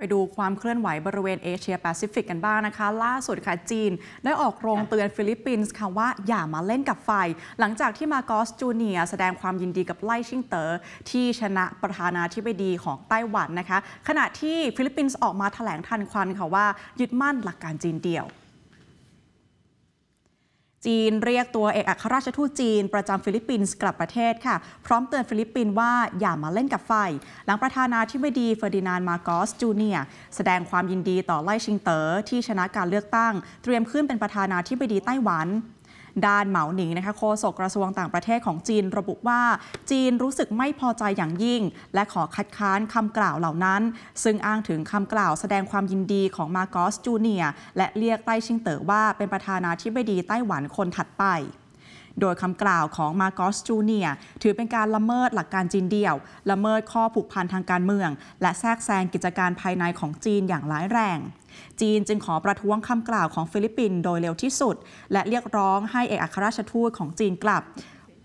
ไปดูความเคลื่อนไหวบริเวณเอเชียแปซิฟิกกันบ้างนะคะ ล่าสุดค่ะจีนได้ออกโรงเตือนฟิลิปปินส์ค่ะว่าอย่ามาเล่นกับไฟ หลังจากที่มาโกสจูเนียแสดงความยินดีกับไล่ชิงเตอ๋อที่ชนะประธานาธิบดีของไต้หวันนะคะ ขณะที่ฟิลิปปินส์ออกมาถแถลงทันควันค่ะว่ายึดมั่นหลักการจีนเดียวจีนเรียกตัวเอกอัครราชทูตจีน ประจำฟิลิปปินส์กลับประเทศค่ะ พร้อมเตือนฟิลิปปินส์ว่าอย่ามาเล่นกับไฟ หลังประธานาธิบดีเฟอร์ดินานมาโกสจูเนีย แสดงความยินดีต่อไล่ชิงเตอ๋อที่ชนะการเลือกตั้ง เตรียมขึ้นเป็นประธานาธิบดีไต้หวันด้านเหมาหนิงนะคะโฆษกกระทรวงต่างประเทศของจีนระบุว่าจีนรู้สึกไม่พอใจอย่างยิ่ง และขอคัดค้านคำกล่าวเหล่านั้น ซึ่งอ้างถึงคำกล่าวแสดงความยินดีของมาโกสจูเนียและเรียกไต้ชิงเต๋อว่าเป็นประธานาธิบดีไต้หวันคนถัดไปโดยคำกล่าวของมาโกสจูเนียถือเป็นการละเมิดหลักการจีนเดี่ยว ละเมิดข้อผูกพันทางการเมือง และแทรกแซงกิจการภายในของจีนอย่างร้ายแรง จีนจึงขอประท้วงคำกล่าวของฟิลิปปินส์โดยเร็วที่สุด และเรียกร้องให้เอกอัครราชทูตของจีนกลับ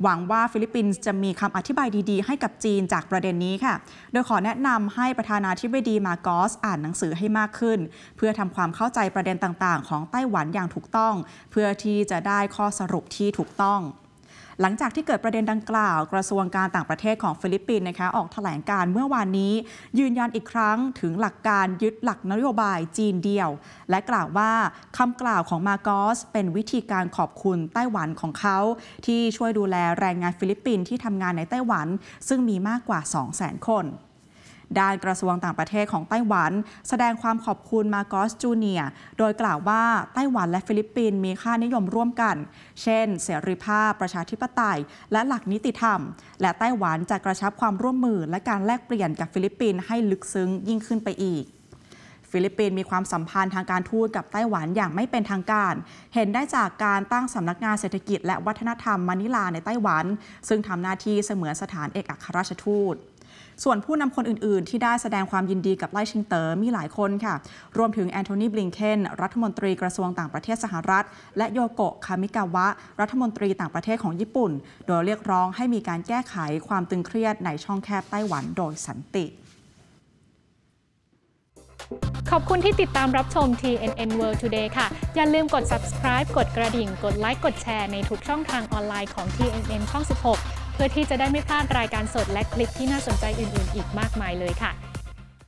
หวังว่าฟิลิปปินส์จะมีคำอธิบายดีๆ ให้กับจีนจากประเด็นนี้ค่ะ โดยขอแนะนำให้ประธานาธิบดีมากอส อ่านหนังสือให้มากขึ้น เพื่อทำความเข้าใจประเด็นต่างๆ ของไต้หวันอย่างถูกต้อง เพื่อที่จะได้ข้อสรุปที่ถูกต้องหลังจากที่เกิดประเด็นดังกล่าว กระทรวงการต่างประเทศของฟิลิปปินส์นะคะออกแถลงการเมื่อวานนี้ ยืนยันอีกครั้งถึงหลักการยึดหลักนโยบายจีนเดียว และกล่าวว่าคำกล่าวของมาโกสเป็นวิธีการขอบคุณไต้หวันของเขา ที่ช่วยดูแลแรงงานฟิลิปปินส์ที่ทำงานในไต้หวันซึ่งมีมากกว่า 2 0 0 0 0 0 คนด้านกระทรวงต่างประเทศของไต้หวัน แสดงความขอบคุณมาโกสจูเนียโดยกล่าวว่าไต้หวันและฟิลิปปินส์มีค่านิยมร่วมกัน เช่น เสรีภาพ ประชาธิปไตย และหลักนิติธรรม และไต้หวันจะกระชับความร่วมมือ และการแลกเปลี่ยนกับฟิลิปปินส์ให้ลึกซึ้งยิ่งขึ้นไปอีก ฟิลิปปินส์มีความสัมพันธ์ทางการทูตกับไต้หวันอย่างไม่เป็นทางการ เห็นได้จากการตั้งสำนักงานเศรษฐกิจและวัฒนธรรมมะนิลาในไต้หวัน ซึ่งทำหน้าที่เสมือนสถานเอกอัครราชทูตส่วนผู้นำคนอื่น ๆ ที่ได้แสดงความยินดีกับไล่ชิงเตอ๋อมีหลายคนค่ะ รวมถึงแอนโทนีบลิงเคนรัฐมนตรีกระทรวงต่างประเทศสหรัฐ และโยโกะคามิกาวะ รัฐมนตรีต่างประเทศของญี่ปุ่น โดยเรียกร้องให้มีการแก้ไขความตึงเครียดในช่องแคบไต้หวันโดยสันติ ขอบคุณที่ติดตามรับชม TNN World Today ค่ะ อย่าลืมกด subscribe กดกระดิ่ง กดไลค์ กดแชร์ในทุกช่องทางออนไลน์ของ TNN ช่อง16เพื่อที่จะได้ไม่พลาดรายการสดและคลิปที่น่าสนใจอื่นๆอีกมากมายเลยค่ะ